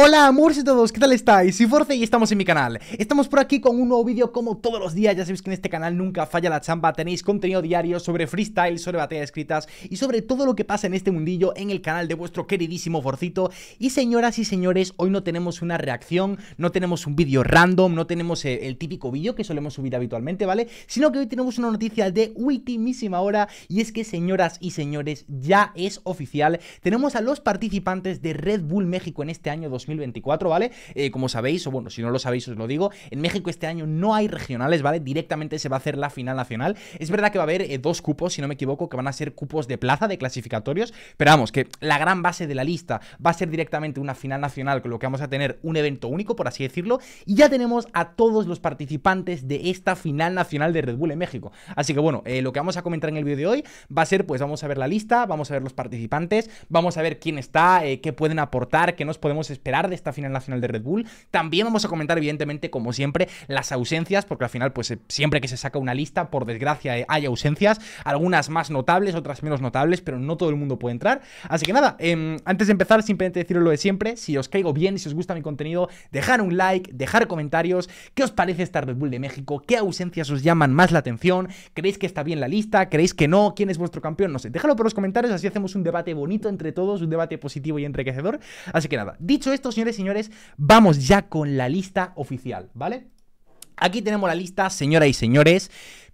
Hola amores y todos, ¿qué tal estáis? Soy Force y estamos en mi canal Estamos por aquí con un nuevo vídeo como todos los días Ya sabéis que en este canal nunca falla la chamba Tenéis contenido diario sobre freestyle, sobre batallas escritas Y sobre todo lo que pasa en este mundillo En el canal de vuestro queridísimo Forcito Y señoras y señores, hoy no tenemos una reacción No tenemos un vídeo random No tenemos el, típico vídeo que solemos subir habitualmente, ¿vale? Sino que hoy tenemos una noticia de ultimísima hora Y es que señoras y señores, ya es oficial Tenemos a los participantes de Red Bull México en este año 2020 2024, ¿vale? Eh, como sabéis, o bueno, si no lo sabéis os lo digo, en México este año no hay regionales, ¿vale? Directamente se va a hacer la final nacional. Es verdad que va a haber eh, dos cupos, si no me equivoco, que van a ser cupos de plaza, de clasificatorios, pero vamos, que la gran base de la lista va a ser directamente una final nacional, con lo que vamos a tener un evento único, por así decirlo, y ya tenemos a todos los participantes de esta final nacional de Red Bull en México. Así que bueno, eh, lo que vamos a comentar en el vídeo de hoy va a ser, pues vamos a ver la lista, vamos a ver los participantes, vamos a ver quién está, qué pueden aportar, qué nos podemos esperar de esta final nacional de Red Bull. También vamos a comentar, evidentemente, como siempre, las ausencias, porque al final, pues eh, siempre que se saca una lista, por desgracia, eh, hay ausencias, algunas más notables, otras menos notables, pero no todo el mundo puede entrar. Así que nada, em, antes de empezar, simplemente deciros lo de siempre, si os caigo bien, si os gusta mi contenido, dejar un like, dejar comentarios, qué os parece esta Red Bull de México, qué ausencias os llaman más la atención, creéis que está bien la lista, creéis que no, quién es vuestro campeón, no sé, déjalo por los comentarios, así hacemos un debate bonito entre todos, un debate positivo y enriquecedor. Así que nada, dicho esto, señores y señores, vamos ya con la lista oficial, ¿vale? Aquí tenemos la lista, señoras y señores.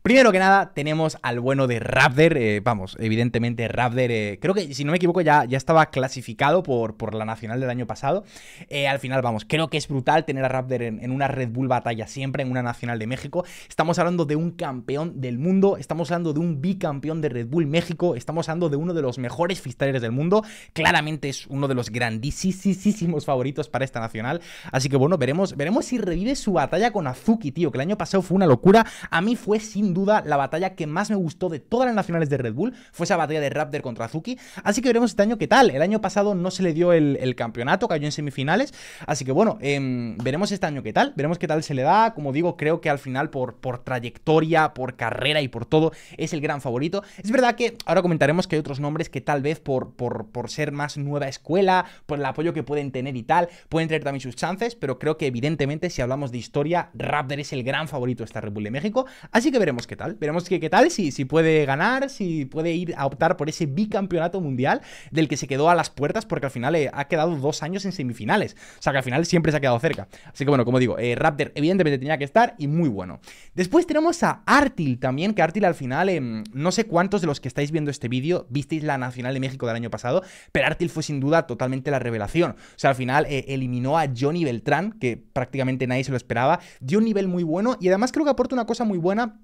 Primero que nada, tenemos al bueno de Raptor. Eh, vamos, evidentemente Raptor, eh, creo que si no me equivoco ya, ya estaba clasificado por, por la Nacional del año pasado. Eh, al final, vamos, creo que es brutal tener a Raptor en, una Red Bull batalla siempre, en una Nacional de México. Estamos hablando de un campeón del mundo, estamos hablando de un bicampeón de Red Bull México, estamos hablando de uno de los mejores freestylers del mundo. Claramente es uno de los grandísimos favoritos para esta Nacional. Así que bueno, veremos, veremos si revive su batalla con Azuki, tío, que el año pasado fue una locura. A mí fue sin duda la batalla que más me gustó de todas las nacionales de Red Bull, fue esa batalla de Raptor contra Azuki, así que veremos este año qué tal, el año pasado no se le dio el, campeonato, cayó en semifinales, así que bueno, em, veremos este año qué tal, veremos qué tal se le da, como digo, creo que al final por, trayectoria, por carrera y por todo, es el gran favorito, es verdad que ahora comentaremos que hay otros nombres que tal vez por, por ser más nueva escuela, por el apoyo que pueden tener y tal, pueden tener también sus chances, pero creo que evidentemente si hablamos de historia, Raptor es el gran favorito de esta Red Bull de México, así que veremos qué tal. Veremos qué, qué tal, si, si puede ganar, si puede ir a optar por ese bicampeonato mundial del que se quedó a las puertas, porque al final eh, ha quedado dos años en semifinales. O sea que al final siempre se ha quedado cerca. Así que bueno, como digo, eh, Raptor evidentemente tenía que estar y muy bueno. Después tenemos a Artil también, que Artil al final, em, no sé cuántos de los que estáis viendo este vídeo visteis la Nacional de México del año pasado, pero Artil fue sin duda totalmente la revelación. O sea, al final eh, eliminó a Johnny Beltrán, que prácticamente nadie se lo esperaba, dio un nivel muy bueno y además creo que aporta una cosa muy buena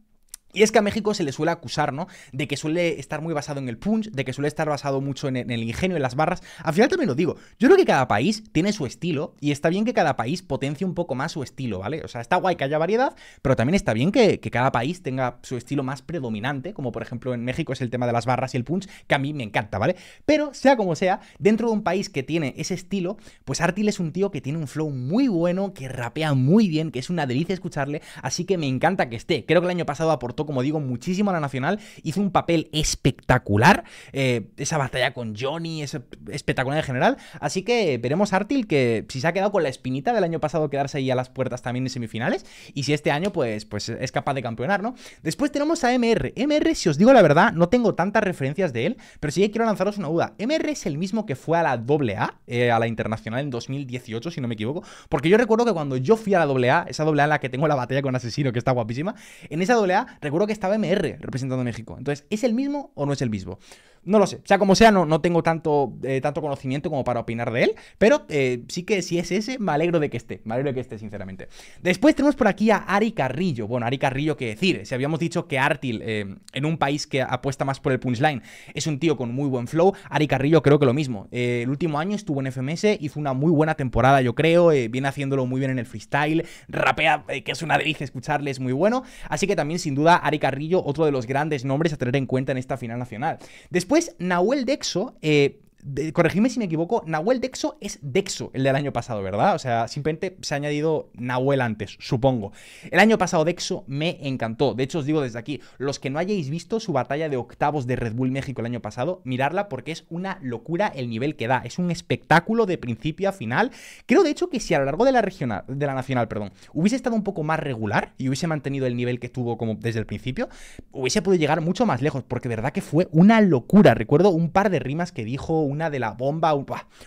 y es que a México se le suele acusar, ¿no? De que suele estar muy basado en el punch, de que suele estar basado mucho en, el ingenio, en las barras. Al final también lo digo, yo creo que cada país tiene su estilo y está bien que cada país potencie un poco más su estilo, ¿vale? O sea, está guay que haya variedad, pero también está bien que, cada país tenga su estilo más predominante, como por ejemplo en México es el tema de las barras y el punch, que a mí me encanta, ¿vale? Pero sea como sea, dentro de un país que tiene ese estilo, pues Artil es un tío que tiene un flow muy bueno, que rapea muy bien, que es una delicia escucharle, así que me encanta que esté. Creo que el año pasado aportó como digo, muchísimo a la Nacional, hizo un papel espectacular, eh, esa batalla con Johnny, es espectacular en general, así que veremos a Artil que si se ha quedado con la espinita del año pasado quedarse ahí a las puertas también en semifinales, y si este año pues, pues es capaz de campeonar, ¿no? Después tenemos a MR, MR si os digo la verdad, no tengo tantas referencias de él, pero sí quiero lanzaros una duda, MR es el mismo que fue a la AA, eh, a la Internacional en 2018, si no me equivoco, porque yo recuerdo que cuando yo fui a la AA, esa AA en la que tengo la batalla con Asesino, que está guapísima, en esa AA Seguro que estaba MR representando a México. Entonces, ¿es el mismo o no es el mismo? No lo sé. O sea, como sea, no, no tengo tanto, eh, tanto conocimiento como para opinar de él. Pero eh, sí que si es ese, me alegro de que esté. Me alegro de que esté, sinceramente. Después tenemos por aquí a Ari Carrillo. Bueno, Ari Carrillo, qué decir? Si habíamos dicho que Artil, eh, en un país que apuesta más por el punchline, es un tío con muy buen flow, Ari Carrillo creo que lo mismo. el último año estuvo en FMS, hizo una muy buena temporada, yo creo. viene haciéndolo muy bien en el freestyle. Rapea, que es una delicia escucharle, es muy bueno. Así que también, sin duda, Ari Carrillo, otro de los grandes nombres a tener en cuenta en esta final nacional. Después, Nahuel Dexo, eh, de, si me equivoco, Nahuel Dexo es Dexo, el del año pasado, ¿verdad? O sea, simplemente se ha añadido Nahuel antes, supongo. El año pasado Dexo me encantó. De hecho, os digo desde aquí, los que no hayáis visto su batalla de octavos de Red Bull México el año pasado, mirarla porque es una locura el nivel que da. Es un espectáculo de principio a final. Creo, de hecho, que si a lo largo de la regional, de la nacional, perdón, hubiese estado un poco más regular y hubiese mantenido el nivel que tuvo como desde el principio, hubiese podido llegar mucho más lejos, porque de verdad que fue una locura. Recuerdo un par de rimas que dijo una de la bomba.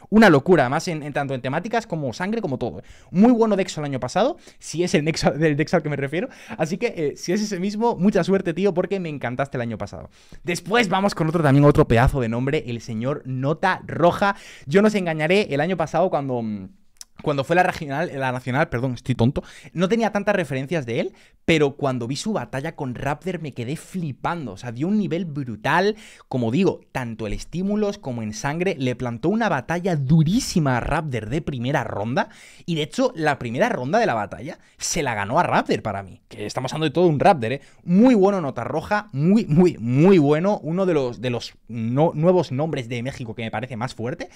Una locura, además, en, tanto en temáticas como sangre, como todo. ¿eh? Muy bueno Dexo el año pasado, si es el del Dexo al que me refiero. Así que eh, si es ese mismo, mucha suerte, tío, porque me encantaste el año pasado. Después vamos con otro también, otro pedazo de nombre, el señor Nota Roja. Yo no engañaré, el año pasado cuando... Mm, cuando fue la regional, la nacional, perdón, estoy tonto, no tenía tantas referencias de él, pero cuando vi su batalla con Raptor me quedé flipando, o sea, dio un nivel brutal, como digo, tanto el estímulos como en sangre, le plantó una batalla durísima a Raptor de primera ronda, y de hecho, la primera ronda de la batalla se la ganó a Raptor para mí, que estamos hablando de todo un Raptor, ¿eh? Muy bueno, nota roja, muy, muy, muy bueno, uno de los, de los nuevos nombres de México que me parece más fuerte,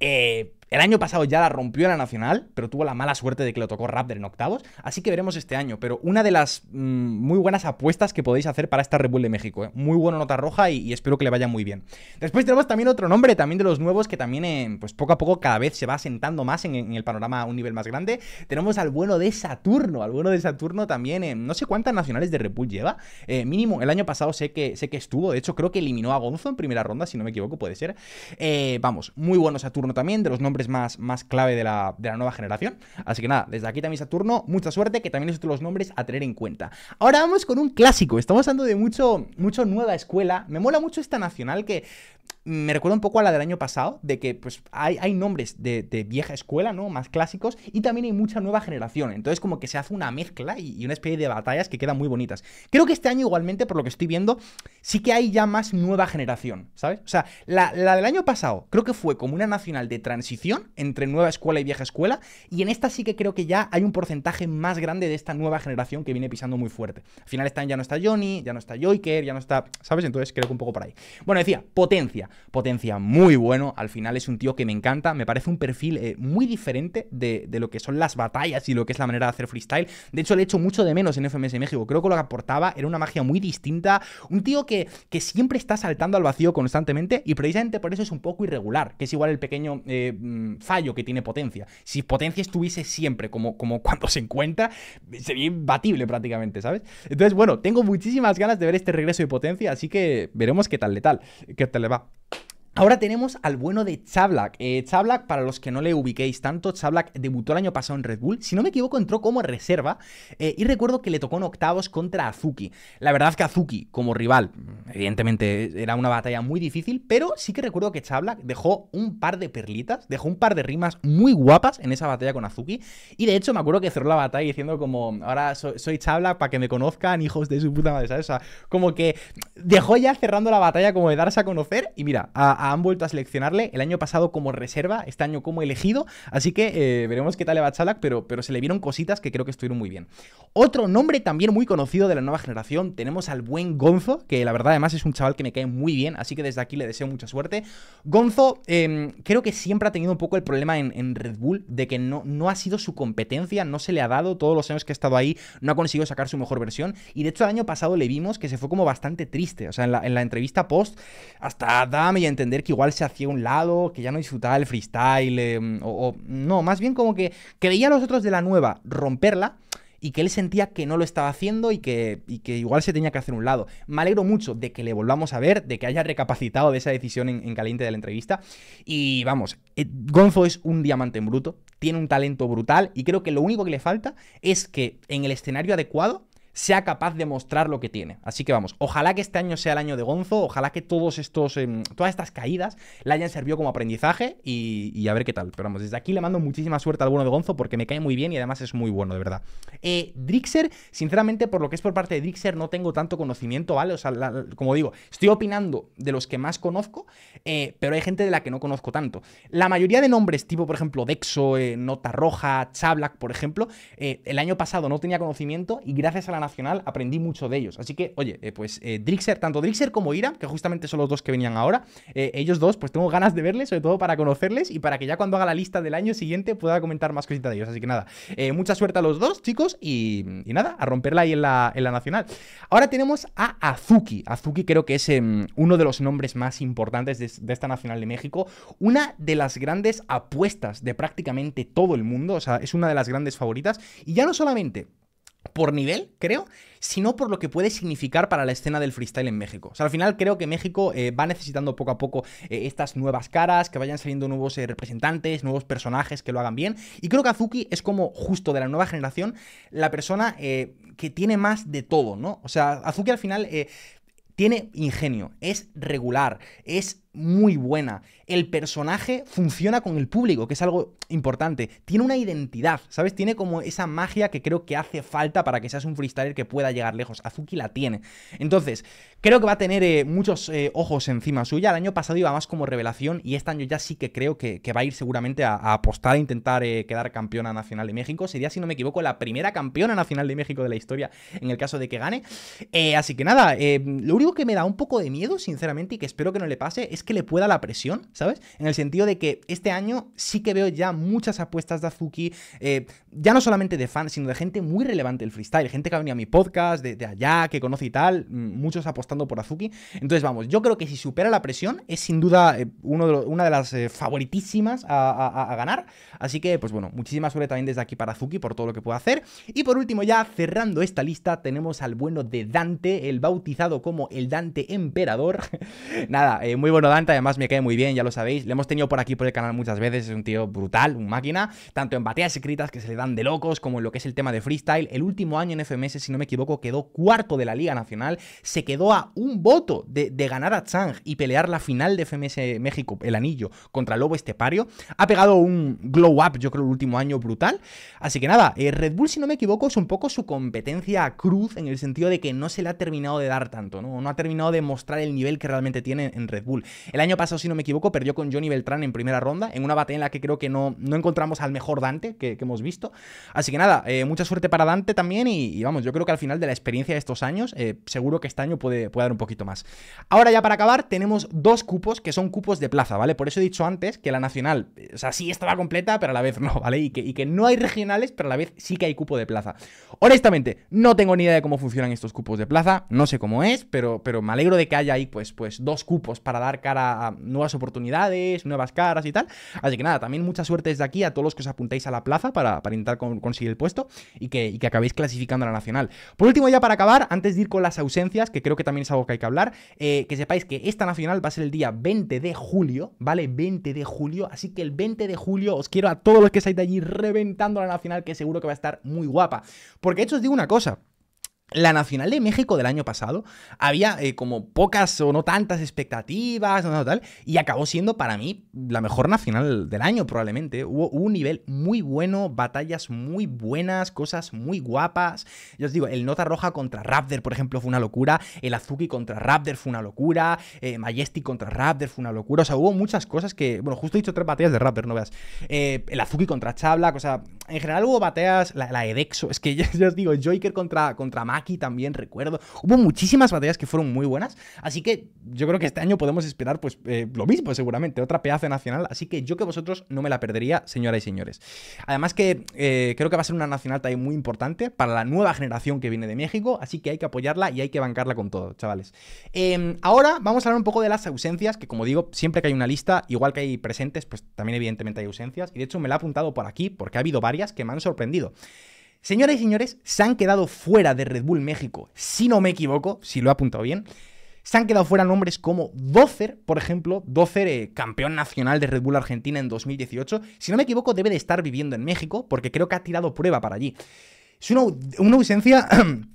eh el año pasado ya la rompió en la nacional, pero tuvo la mala suerte de que lo tocó Raptor en octavos. Así que veremos este año. Pero una de las mm, muy buenas apuestas que podéis hacer para esta Red de México. ¿eh? Muy buena nota roja y, espero que le vaya muy bien. Después tenemos también otro nombre, también de los nuevos, que también eh, pues poco a poco cada vez se va asentando más en, el panorama a un nivel más grande. Tenemos al bueno de Saturno. Al bueno de Saturno también. Eh, no sé cuántas nacionales de Red lleva. mínimo, el año pasado sé que, sé que estuvo. De hecho, creo que eliminó a Gonzo en primera ronda, si no me equivoco, puede ser. vamos, muy bueno Saturno también, de los nombres más, más clave de la, nueva generación. Así que nada, desde aquí también Saturno, mucha suerte, que también es otro los nombres a tener en cuenta. Ahora vamos con un clásico, estamos hablando de mucho, mucho nueva escuela. Me mola mucho esta nacional que me recuerda un poco a la del año pasado, de que pues hay, nombres de, vieja escuela, ¿no? Más clásicos, y también hay mucha nueva generación. Entonces, como que se hace una mezcla y, una especie de batallas que quedan muy bonitas. Creo que este año, igualmente, por lo que estoy viendo, sí que hay ya más nueva generación, ¿sabes? O sea, la, del año pasado creo que fue como una nacional de transición entre nueva escuela y vieja escuela, y en esta sí que creo que ya hay un porcentaje más grande de esta nueva generación que viene pisando muy fuerte. Al final están, ya no está Johnny, ya no está Joyker, ya no está, ¿sabes? Entonces creo que un poco por ahí. Bueno, decía, potencia potencia muy bueno. Al final es un tío que me encanta, me parece un perfil eh, muy diferente de, lo que son las batallas y lo que es la manera de hacer freestyle. De hecho, le echo mucho de menos en FMS México. Creo que lo que aportaba era una magia muy distinta. Un tío que, que siempre está saltando al vacío constantemente y precisamente por eso es un poco irregular, que es igual el pequeño eh, mm, fallo que tiene potencia. Si potencia estuviese siempre como, como cuando se encuentra, sería imbatible prácticamente, ¿sabes? Entonces, bueno, tengo muchísimas ganas de ver este regreso de potencia, así que veremos qué tal le tal, qué tal le va. Ahora tenemos al bueno de Chablak. Eh, para los que no le ubiquéis tanto, Chablak debutó el año pasado en Red Bull. Si no me equivoco, entró como reserva eh, y recuerdo que le tocó en octavos contra Azuki. La verdad que Azuki, como rival, Evidentemente era una batalla muy difícil, pero sí que recuerdo que Chabla dejó un par de perlitas, dejó un par de rimas muy guapas en esa batalla con Azuki. Y de hecho me acuerdo que cerró la batalla diciendo como, ahora soy, soy Chabla para que me conozcan, hijos de su puta madre, ¿sabes? O sea, como que dejó ya cerrando la batalla como de darse a conocer. Y mira, han vuelto a seleccionarle el año pasado como reserva, este año como elegido. Así que eh, veremos qué tal le va Chabla, pero, pero se le vieron cositas que creo que estuvieron muy bien. Otro nombre también muy conocido de la nueva generación, tenemos al buen Gonzo, que la verdad además es un chaval que me cae muy bien, así que desde aquí le deseo mucha suerte. Gonzo, em, creo que siempre ha tenido un poco el problema en, Red Bull de que no, no ha sido su competencia, no se le ha dado todos los años que ha estado ahí, no ha conseguido sacar su mejor versión. Y de hecho, el año pasado le vimos que se fue como bastante triste. O sea, en la, entrevista post, hasta dame y a entender que igual se hacía un lado, que ya no disfrutaba el freestyle, em, o, o no, más bien como que creía a los otros de la nueva romperla y que él sentía que no lo estaba haciendo y que, que igual se tenía que hacer un lado. Me alegro mucho de que le volvamos a ver, de que haya recapacitado de esa decisión en, en caliente de la entrevista. Y vamos, eh, Gonzo es un diamante en bruto, tiene un talento brutal y creo que lo único que le falta es que en el escenario adecuado sea capaz de mostrar lo que tiene. Así que vamos, ojalá que este año sea el año de Gonzo, ojalá que todos estos, em, todas estas caídas le hayan servido como aprendizaje y, a ver qué tal. Pero vamos, desde aquí le mando muchísima suerte al bueno de Gonzo porque me cae muy bien y además es muy bueno, de verdad. Eh, Drixer, sinceramente, por lo que es por parte de Drixer, no tengo tanto conocimiento, ¿vale? O sea, como digo, estoy opinando de los que más conozco, eh, pero hay gente de la que no conozco tanto. La mayoría de nombres, tipo, por ejemplo, Dexo, eh, Nota Roja, Chablac, por ejemplo, el año pasado no tenía conocimiento y gracias a la nacional, aprendí mucho de ellos. Así que, oye, eh, pues eh, Drixer, tanto Drixer como Ira, que justamente son los dos que venían ahora, eh, ellos dos, pues tengo ganas de verles, sobre todo para conocerles y para que ya cuando haga la lista del año siguiente pueda comentar más cositas de ellos. Así que nada, mucha suerte a los dos, chicos, y, nada, a romperla ahí en la, en la, nacional. Ahora tenemos a Azuki. Azuki creo que es em, uno de los nombres más importantes de, de esta nacional de México, una de las grandes apuestas de prácticamente todo el mundo, o sea, es una de las grandes favoritas, y ya no solamente por nivel, creo, sino por lo que puede significar para la escena del freestyle en México. O sea, al final creo que México eh, va necesitando poco a poco eh, estas nuevas caras, que vayan saliendo nuevos eh, representantes, nuevos personajes que lo hagan bien. Y creo que Azuki es como justo de la nueva generación la persona que tiene más de todo, ¿no? O sea, Azuki al final tiene ingenio, es regular, es muy buena. El personaje funciona con el público, que es algo importante. Tiene una identidad, ¿sabes? Tiene como esa magia que creo que hace falta para que seas un freestyler que pueda llegar lejos. Azuki la tiene. Entonces, creo que va a tener eh, muchos eh, ojos encima suya. El año pasado iba más como revelación y este año ya sí que creo que, va a ir seguramente a, apostar a intentar eh, quedar campeona nacional de México. Sería, si no me equivoco, la primera campeona nacional de México de la historia en el caso de que gane. así que nada, lo único que me da un poco de miedo, sinceramente, y que espero que no le pase, es que le pueda la presión, ¿sabes? En el sentido de que este año sí que veo ya muchas apuestas de Azuki, eh, ya no solamente de fans, sino de gente muy relevante del freestyle, gente que ha venido a mi podcast, de, allá, que conoce y tal, mm, muchos apostando por Azuki. Entonces, vamos, yo creo que si supera la presión, es sin duda eh, una de las eh, favoritísimas a, a, ganar. Así que, pues bueno, muchísima suerte también desde aquí para Azuki por todo lo que pueda hacer. Y por último, ya cerrando esta lista, tenemos al bueno de Dante, el bautizado como el Dante Emperador. Nada, muy bueno además me cae muy bien, ya lo sabéis. Le hemos tenido por aquí por el canal muchas veces, es un tío brutal, un máquina, tanto en bateas escritas que se le dan de locos, como en lo que es el tema de freestyle. El último año en FMS, si no me equivoco, quedó cuarto de la Liga Nacional, se quedó a un voto de, ganar a Chang y pelear la final de FMS México, el anillo, contra Lobo Estepario. Ha pegado un glow up, yo creo, el último año brutal. Así que nada, eh, Red Bull, si no me equivoco, es un poco su competencia cruz en el sentido de que no se le ha terminado de dar tanto, ¿no? No ha terminado de mostrar el nivel que realmente tiene en Red Bull. El año pasado, si no me equivoco, perdió con Johnny Beltrán en primera ronda, en una batalla en la que creo que no, no encontramos al mejor Dante que, hemos visto. Así que nada, eh, mucha suerte para Dante también y, vamos, yo creo que al final de la experiencia de estos años, eh, seguro que este año puede, puede dar un poquito más. Ahora ya para acabar, tenemos dos cupos que son cupos de plaza, ¿vale? Por eso he dicho antes que la nacional, eh, o sea, sí estaba completa, pero a la vez no, ¿vale? Y que, y que no hay regionales, pero a la vez sí que hay cupo de plaza. Honestamente, no tengo ni idea de cómo funcionan estos cupos de plaza, no sé cómo es, pero, pero me alegro de que haya ahí pues, pues dos cupos para dar nuevas oportunidades, nuevas caras y tal. Así que nada, también mucha suerte desde aquí a todos los que os apuntáis a la plaza para, intentar conseguir el puesto y que, acabéis clasificando a la nacional. Por último, ya para acabar, antes de ir con las ausencias, que creo que también es algo que hay que hablar, eh, que sepáis que esta nacional va a ser el día 20 de julio, ¿vale? 20 de julio, así que el 20 de julio os quiero a todos los que estáis de allí reventando la nacional, que seguro que va a estar muy guapa. Porque de hecho os digo una cosa la Nacional de México del año pasado había eh, como pocas o no tantas expectativas, tal, y acabó siendo para mí la mejor Nacional del año probablemente. Hubo, un nivel muy bueno, batallas muy buenas, cosas muy guapas. Yo os digo, el Nota Roja contra Raptor, por ejemplo, fue una locura. El Azuki contra Raptor fue una locura. Eh, Majestic contra Raptor fue una locura. O sea, hubo muchas cosas que... Bueno, justo he dicho tres batallas de Raptor, no veas. Eh, el Azuki contra Chabla, cosa en general hubo batallas... La, Edexo, es que yo os digo, Joker contra, contra Aquí también recuerdo. Hubo muchísimas batallas que fueron muy buenas, así que yo creo que este año podemos esperar pues eh, lo mismo seguramente, otra pedazo nacional, así que yo que vosotros no me la perdería, señoras y señores. Además que eh, creo que va a ser una nacional también muy importante para la nueva generación que viene de México, así que hay que apoyarla y hay que bancarla con todo, chavales. Em, ahora vamos a hablar un poco de las ausencias, que como digo, siempre que hay una lista, igual que hay presentes, pues también evidentemente hay ausencias, y de hecho me la he apuntado por aquí porque ha habido varias que me han sorprendido. Señoras y señores, se han quedado fuera de Red Bull México, si no me equivoco, si lo he apuntado bien. Se han quedado fuera nombres como Dozer, por ejemplo, Dozer, eh, campeón nacional de Red Bull Argentina en 2018. Si no me equivoco, debe de estar viviendo en México, porque creo que ha tirado prueba para allí. Es una, una ausencia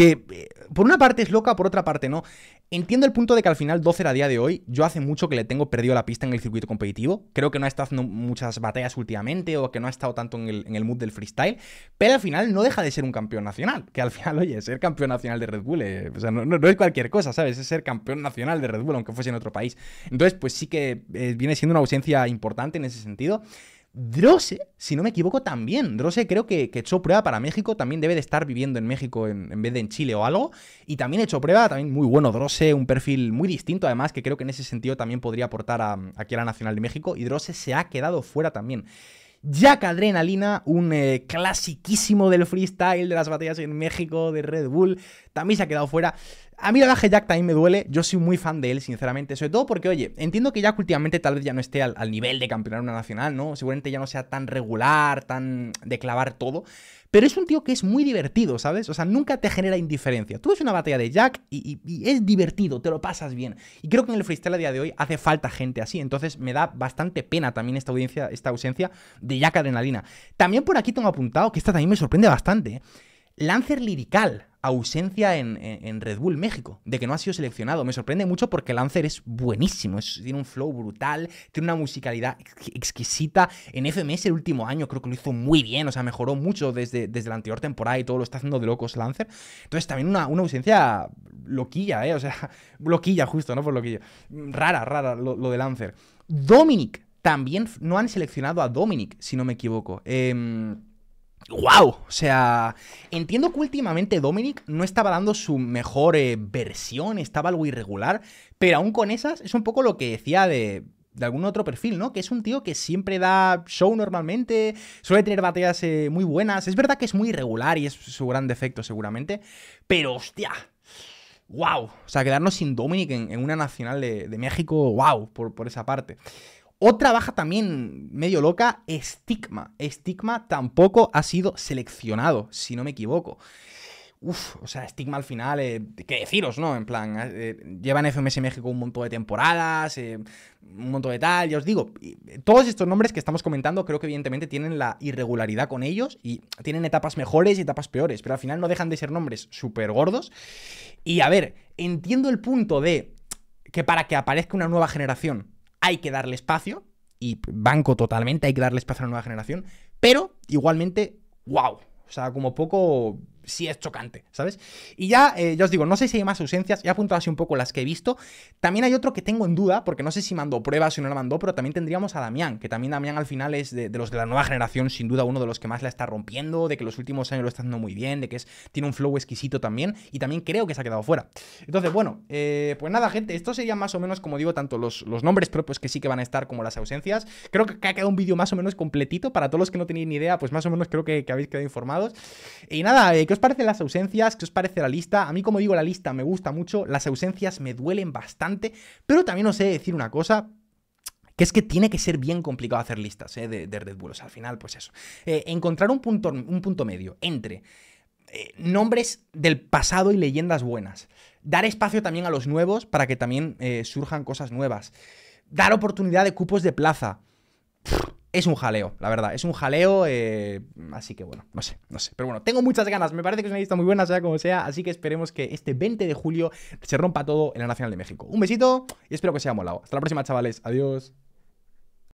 que eh, por una parte es loca, por otra parte no. Entiendo el punto de que al final 12 a día de hoy, yo hace mucho que le tengo perdido la pista en el circuito competitivo. Creo que no ha estado haciendo muchas batallas últimamente o que no ha estado tanto en el, mood del freestyle, pero al final no deja de ser un campeón nacional. Que al final, oye, ser campeón nacional de Red Bull, eh, no, es cualquier cosa, ¿sabes? Es ser campeón nacional de Red Bull, aunque fuese en otro país. Entonces, pues sí que eh, viene siendo una ausencia importante en ese sentido. Drose, si no me equivoco, también. Drose creo que, echó prueba para México, también debe de estar viviendo en México en, vez de en Chile o algo. Y también echó prueba, también muy bueno Drose, un perfil muy distinto además, que creo que en ese sentido también podría aportar a, aquí a la Nacional de México. Y Drose se ha quedado fuera también. Jack Adrenalina, un eh, clasiquísimo del freestyle, de las batallas en México, de Red Bull, también se ha quedado fuera. A mí la baja Jack también me duele, yo soy muy fan de él, sinceramente, sobre todo porque, oye, entiendo que Jack últimamente tal vez ya no esté al, nivel de campeonato nacional, ¿no? Seguramente ya no sea tan regular, tan de clavar todo, pero es un tío que es muy divertido, ¿sabes? O sea, nunca te genera indiferencia. Tú ves una batalla de Jack y, es divertido, te lo pasas bien. Y creo que en el freestyle a día de hoy hace falta gente así. Entonces me da bastante pena también esta audiencia, esta ausencia de Jack Adrenalina. También por aquí tengo apuntado que esta también me sorprende bastante. ¿eh? Lancer lirical, ausencia en, Red Bull México, de que no ha sido seleccionado. Me sorprende mucho porque Lancer es buenísimo, tiene un flow brutal, tiene una musicalidad exquisita. En FMS el último año creo que lo hizo muy bien, o sea, mejoró mucho desde, desde la anterior temporada y todo lo está haciendo de locos Lancer. Entonces también una, una ausencia loquilla, ¿eh? O sea, loquilla justo, ¿no? Por loquilla Rara, rara lo, de Lancer. Dominic, también no han seleccionado a Dominic, si no me equivoco. Em, ¡Wow! O sea, entiendo que últimamente Dominic no estaba dando su mejor eh, versión, estaba algo irregular, pero aún con esas es un poco lo que decía de, algún otro perfil, ¿no? Que es un tío que siempre da show normalmente, suele tener baterías eh, muy buenas, es verdad que es muy irregular y es su gran defecto seguramente, pero hostia, ¡wow! O sea, quedarnos sin Dominic en, una nacional de, México, ¡wow! Por, por esa parte. Otra baja también medio loca, Stigma. Stigma tampoco ha sido seleccionado, si no me equivoco. Uf, o sea, Stigma al final, que eh, qué deciros, ¿no? En plan, eh, llevan FMS México un montón de temporadas, eh, un montón de tal, ya os digo, todos estos nombres que estamos comentando creo que evidentemente tienen la irregularidad con ellos y tienen etapas mejores y etapas peores, pero al final no dejan de ser nombres súper gordos. Y a ver, entiendo el punto de que para que aparezca una nueva generación hay que darle espacio, y banco totalmente, hay que darle espacio a la nueva generación, pero igualmente, wow. O sea, como poco sí es chocante, ¿sabes? Y ya, eh, ya os digo, no sé si hay más ausencias, he apuntado así un poco las que he visto. También hay otro que tengo en duda, porque no sé si mandó pruebas o no la mandó, pero también tendríamos a Damián, que también Damián al final es de, los de la nueva generación, sin duda uno de los que más la está rompiendo, de que los últimos años lo está haciendo muy bien, de que es, tiene un flow exquisito también, y también creo que se ha quedado fuera. Entonces, bueno, eh, pues nada, gente, esto serían más o menos, como digo, tanto los, los nombres propios que sí que van a estar como las ausencias. Creo que ha quedado un vídeo más o menos completito, para todos los que no tenéis ni idea, pues más o menos creo que, habéis quedado informados. Y nada, eh, ¿Qué os parecen las ausencias? ¿Qué os parece la lista? A mí, como digo, la lista me gusta mucho, las ausencias me duelen bastante, pero también os he de decir una cosa, que es que tiene que ser bien complicado hacer listas ¿eh? de, Red Bull. al final, pues eso. Eh, encontrar un punto, un punto, medio entre eh, nombres del pasado y leyendas buenas. Dar espacio también a los nuevos para que también eh, surjan cosas nuevas. Dar oportunidad de cupos de plaza es un jaleo, la verdad. Es un jaleo, eh, así que bueno, no sé, no sé. Pero bueno, tengo muchas ganas. Me parece que es una lista muy buena, sea como sea. Así que esperemos que este 20 de julio se rompa todo en la Nacional de México. Un besito y espero que os haya molado. Hasta la próxima, chavales. Adiós.